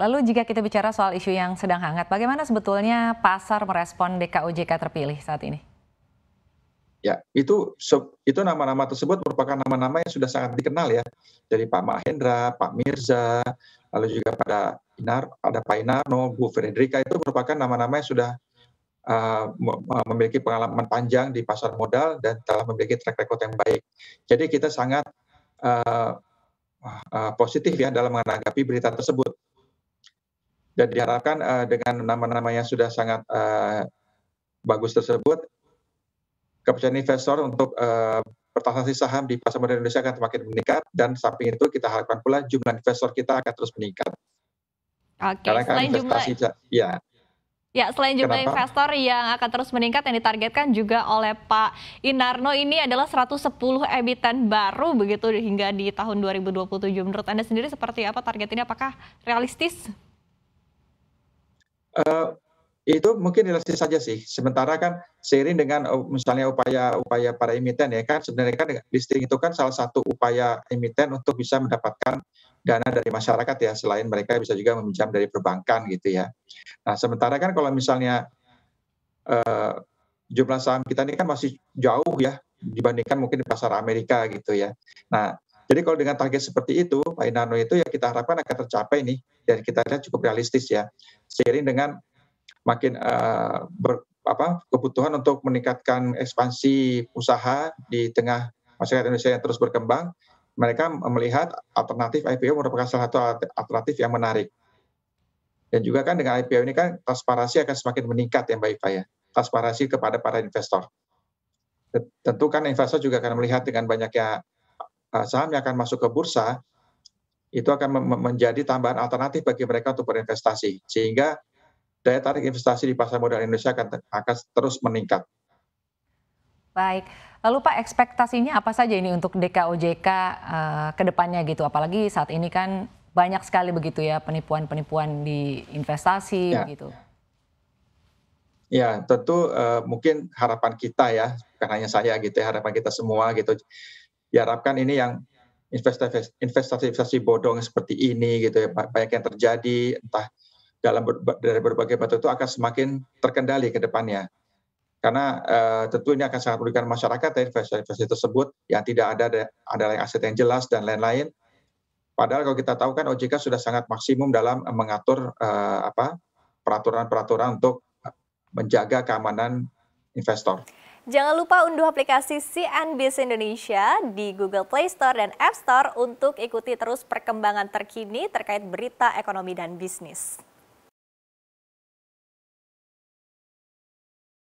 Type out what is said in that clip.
Lalu jika kita bicara soal isu yang sedang hangat, bagaimana sebetulnya pasar merespon DKOJK terpilih saat ini? Ya, itu itu nama-nama tersebut merupakan nama-nama yang sudah sangat dikenal ya dari Pak Mahendra, Pak Mirza, lalu juga pada Inar, ada Pak Inarno, Bu Frederika itu merupakan nama-nama yang sudah uh, memiliki pengalaman panjang di pasar modal dan telah memiliki track record yang baik. Jadi kita sangat uh, uh, positif ya dalam menanggapi berita tersebut dan diharapkan uh, dengan nama-nama yang sudah sangat uh, bagus tersebut kepercayaan investor untuk uh, eh, bertransaksi saham di pasar modal Indonesia akan semakin meningkat dan samping itu kita harapkan pula jumlah investor kita akan terus meningkat. Oke, Karena kan selain investasi, jumlah ya. Ya, selain jumlah investor yang akan terus meningkat yang ditargetkan juga oleh Pak Inarno ini adalah 110 emiten baru begitu hingga di tahun 2027. Menurut Anda sendiri seperti apa target ini? Apakah realistis? uh, itu mungkin realistis saja sih. Sementara kan seiring dengan oh, misalnya upaya-upaya para emiten ya kan sebenarnya kan listing itu kan salah satu upaya emiten untuk bisa mendapatkan dana dari masyarakat ya selain mereka bisa juga meminjam dari perbankan gitu ya. Nah sementara kan kalau misalnya eh, jumlah saham kita ini kan masih jauh ya dibandingkan mungkin di pasar Amerika gitu ya. Nah jadi kalau dengan target seperti itu, Pak Inano itu ya kita harapkan akan tercapai nih, dan kita lihat cukup realistis ya, seiring dengan makin uh, ber, apa, kebutuhan untuk meningkatkan ekspansi usaha di tengah masyarakat Indonesia yang terus berkembang, mereka melihat alternatif IPO merupakan salah satu alternatif yang menarik. Dan juga kan dengan IPO ini kan transparansi akan semakin meningkat ya Mbak Iva ya, transparansi kepada para investor. Tentu kan investor juga akan melihat dengan banyaknya Eh, saham yang akan masuk ke bursa itu akan menjadi tambahan alternatif bagi mereka untuk berinvestasi sehingga daya tarik investasi di pasar modal Indonesia akan, akan terus meningkat. Baik, lalu Pak ekspektasinya apa saja ini untuk DKOJK uh, eh, ke depannya gitu, apalagi saat ini kan banyak sekali begitu ya penipuan-penipuan di investasi ya. gitu. Ya, tentu uh, mungkin harapan kita ya, bukan hanya saya gitu, ya, harapan kita semua gitu diharapkan ini yang investasi investasi bodong seperti ini gitu ya banyak yang terjadi entah dalam dari berbagai batu itu akan semakin terkendali ke depannya karena uh, tentu ini akan sangat merugikan masyarakat ya investasi-investasi tersebut yang tidak ada ada yang aset yang jelas dan lain-lain padahal kalau kita tahu kan OJK sudah sangat maksimum dalam mengatur uh, apa peraturan-peraturan untuk menjaga keamanan investor. Jangan lupa unduh aplikasi CNBC Indonesia di Google Play Store dan App Store untuk ikuti terus perkembangan terkini terkait berita ekonomi dan bisnis.